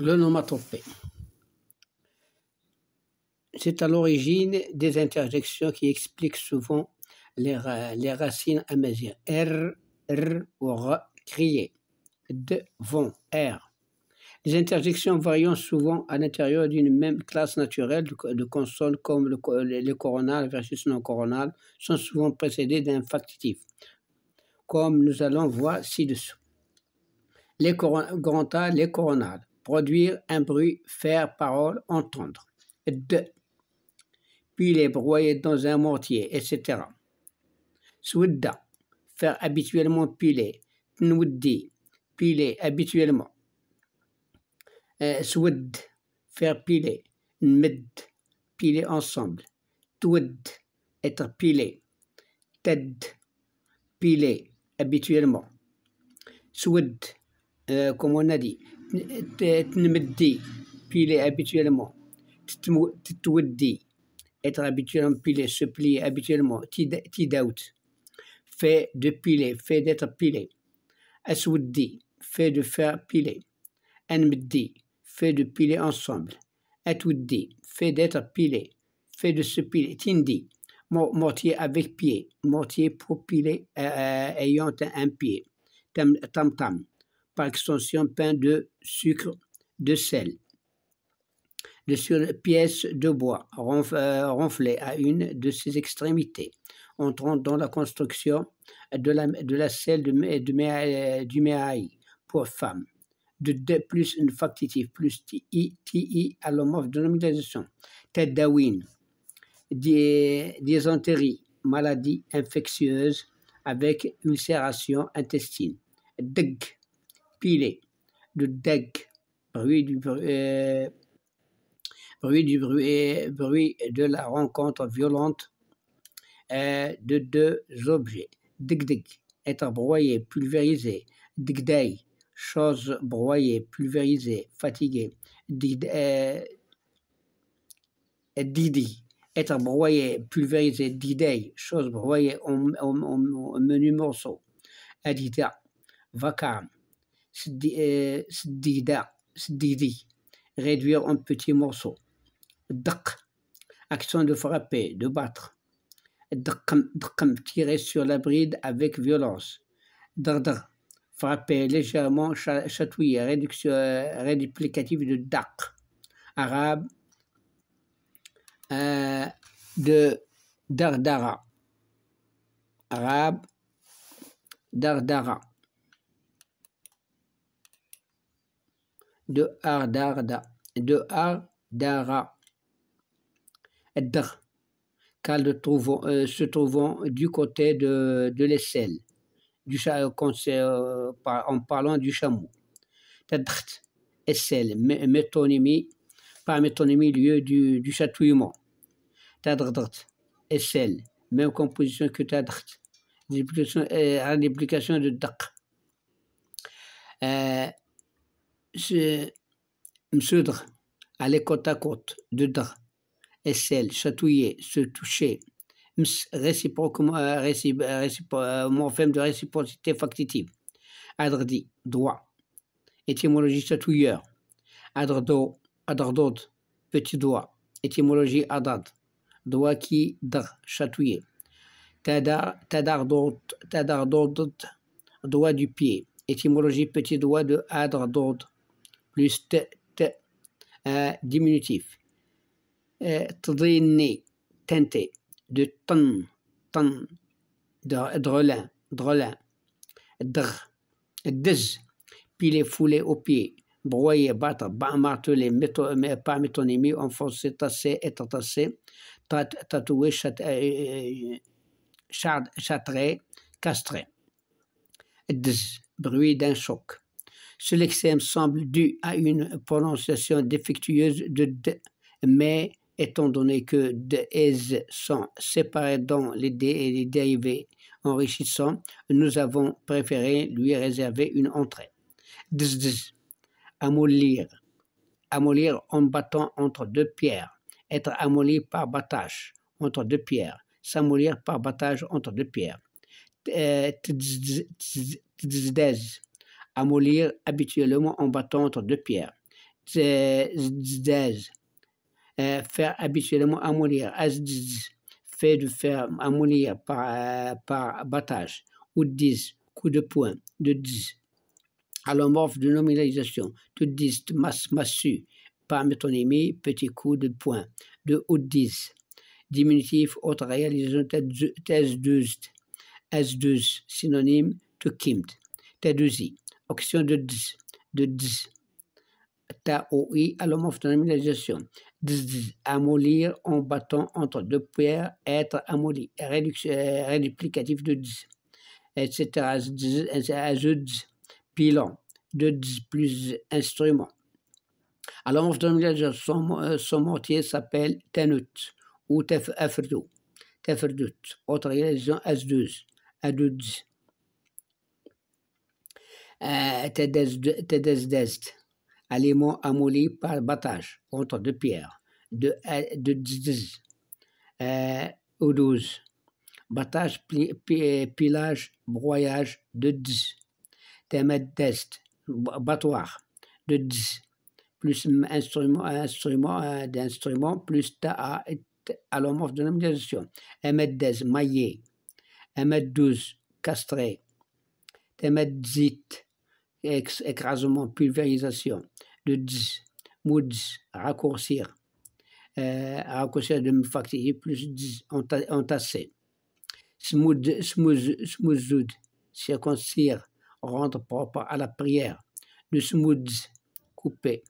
l'onomatopée. C'est à l'origine des interjections qui expliquent souvent les, les racines mesure. R, R ou R, crier. De, vont, R. Les interjections variant souvent à l'intérieur d'une même classe naturelle de consonnes comme le, coronales versus non coronal sont souvent précédées d'un factitif, comme nous allons voir ci-dessous. Les A, les coronales produire un bruit, faire parole, entendre. De. Puis les broyer dans un mortier, etc. Souda ». faire habituellement piler. Nuddi, piler habituellement. Euh, soudd faire piler. Nmed, piler ensemble. Twid, être pilé. Ted, piler habituellement. soudd euh, comme on a dit. Eh, dit pilez habituellement dit. être habituellement pilé se plier habituellement doute. fait de pilé fait d'être pilé dit fait de faire me dit fait de pilé ensemble dit fait d'être pilé fait de se pilé tindi mortier avec pied mortier pour piler eh, eh, ayant un pied tam tam extension pain de sucre, de sel, de sur pièce de bois renflé euh, à une de ses extrémités, entrant dans la construction de la, de la selle de, euh, de, du méaï pour femme. De plus une factitive plus TI, TI à de nominalisation. Tête d'Awin. dysenterie, maladie infectieuse avec ulcération intestine. DG Pile, de deg, bruit du bruit, euh, bruit du euh, bruit, de la rencontre violente euh, de deux objets. Dig-dig, être broyé, pulvérisé. dig chose broyée, pulvérisée, fatiguée. Didi, être broyé, pulvérisé. Diday, chose broyée en, menu morceau. adida, vacarme, euh, Sdida, Sdidi, réduire en petits morceaux. Dak, action de frapper, de battre. Dakam, tirer sur la bride avec violence. Dardar, frapper légèrement, chatouiller, réduction, euh, réduplicatif de dak, arabe, euh, de dardara, arabe, dardara. de Ardarda, de Ardara. Dr, car trouvons, euh, se trouvant du côté de, de l'aisselle, du, euh, euh en parlant du chameau. Tadrt, aisselle, métonymie, par métonymie, lieu du, chatouillement. Tadrt, aisselle, même composition que tadrt, à l'implication de dr. Euh, je Mseudre, aller côte à côte, de et celle chatouiller, se toucher, ms, réciproquement, femme euh, euh, euh, de réciprocité factitive, adredi, doigt, étymologie chatouilleur, adrdo, adrdod, petit doigt, étymologie adad, doigt qui dr, chatouiller, tadar, tadardot, doigt du pied, étymologie petit doigt de adrdod, plus T, T, euh, diminutif. Euh, tdini, teinté, de ton, ton, drôle, drôle, dr, dz, les foulé au pied, broyer, battre, bas, martelé, euh, pas métonymie, enfoncé, tassé et tassé, chat chatré castré Dz, bruit d'un choc. Ce lexème semble dû à une prononciation défectueuse de d, mais étant donné que de et z sont séparés dans les d et les dérivés enrichissants, nous avons préféré lui réserver une entrée. Dz, amolir Amolir en battant entre deux pierres, être amolli par battage entre deux pierres, S'amolir par battage entre deux pierres. Amolir, habituellement en battant entre deux Zdez, euh, faire habituellement amolir. as Azdiz, fait de faire amolir par, euh, par battage. Ou diz, coup de poing. De diz. de nominalisation. De diz, masse, massue. Par métonymie, petit coup de poing. De ou diz. Diminutif, autre réalisation, s deux synonyme de kimt, Taduzi auction de 10, de 10. TAOI à l'homme Amolir en battant entre deux pierres, être amoli, euh, réduplicatif de 10, etc. Pilon. de 10 plus instrument. À l'homme son, euh, son s'appelle Tenut ou Teferdut. Teferdut, autre réalisation S12, A12. Tedesdest, aliment amolé par battage entre deux pierres, de, de, euh, euh, ou 12. Battage, pilage, broyage, de 10. Temedest, battoir, de 10. Plus instrument, instrument, euh, d'instrument, plus ta à l'homophe de nomination. Emeddes, maillé. Emed 12, castré. Temed zit, écrasement, pulvérisation. Le dz, moudz, raccourcir. Euh, raccourcir de facteur plus dz, entasser. Smoud, smouz, smouzoud, circoncire, rendre propre à la prière. de smoudz, couper.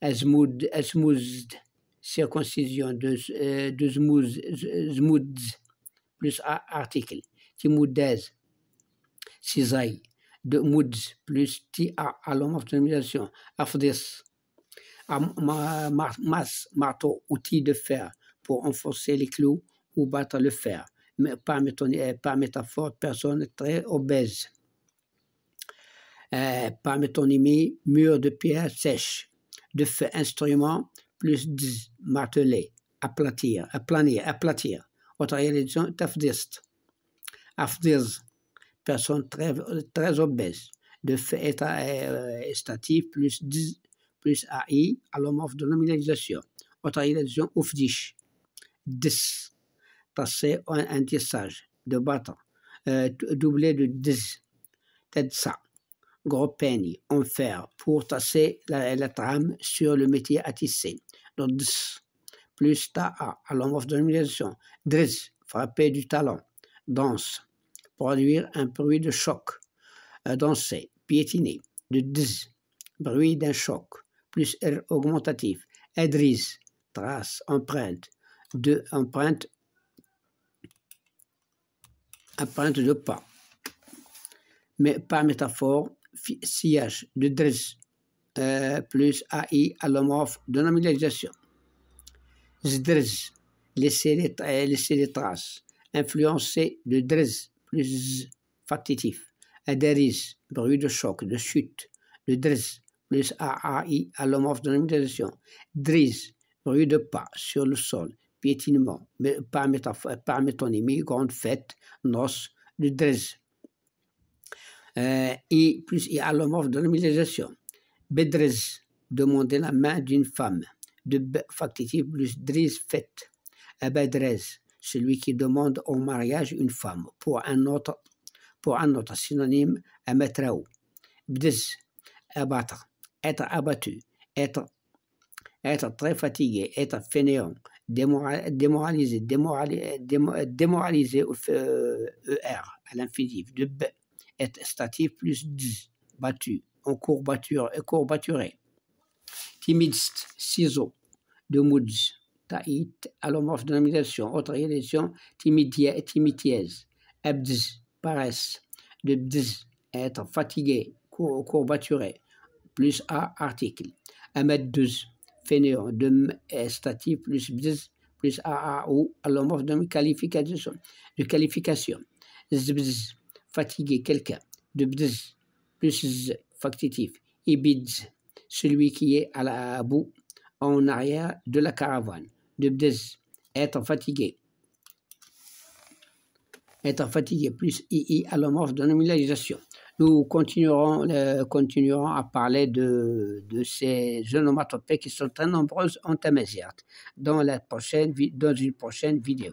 Azmoud, asmouzd, circoncision de, euh, de plus article. Timoudez, cisaille de Moods plus a à l'optimisation. AFDES, masse, marteau, outil de fer pour enfoncer les clous ou battre le fer. Mais par, euh, par métaphore, personne très obèse. Euh, par métonymie, mur de pierre sèche. De fer, instrument plus 10 marteler, aplatir, aplanir, aplatir. Autre réalisation, tafdist. afdis personne très, très obèses, de fait état euh, statif plus 10 plus AI à l'homme de nominalisation. Autorisation ouf 10. 10. Tasser un, un tissage de bâton. Euh, doublé de 10. Tête ça. Gros peigne Enfer. pour tasser la, trame sur le métier à tisser. Donc 10. Plus TA. à l'homme de nominalisation. 10. Frapper du talon. Danse produire un bruit de choc, danser, piétiner, De dz, bruit d'un choc, plus R augmentatif, adrise, trace, empreinte, de empreinte, empreinte de pas, mais pas métaphore, sillage, de dres, euh, plus AI, allomorphe de nominalisation. Zdrz, laisser les, laisser les traces, influencer de d'z plus factitif. Un bruit de choc, de chute. Le driz, plus a, a i allomorphe de nominalisation. Driz, bruit de pas sur le sol, piétinement, par, métonymie, grande fête, noce, le driz. I plus I allomorphe de nominalisation. bedrez, demander la main d'une femme. De factitif plus driz, fête. Bedrez, celui qui demande en mariage une femme. Pour un autre, pour un autre synonyme, amatraou. BDZ, abattre, être abattu, être, être très fatigué, être fainéant, démoralisé, démoralisé, démoralisé euh, ER, à l'infinitif, de B, être statif plus dz battu, en courbature, et courbaturé. Timidiste, ciseaux, de moods, Taït, l'homme de nomination, autre et timidièse. Abdz, paresse, de Bdz, être fatigué, courbaturé, plus A, article, Ahmed 12, fainéant, de statif, plus Bdz, plus A, ou à' de qualification, de qualification, Zbz, fatigué, quelqu'un, de Bdz, plus Z, factitif, Ibidz, celui qui est à la boue, en arrière de la caravane. 10 être fatigué. Être fatigué plus II allomorphe de nominalisation. Nous euh, continuerons, à parler de, ces onomatopées qui sont très nombreuses en Taméziat dans, dans une prochaine vidéo.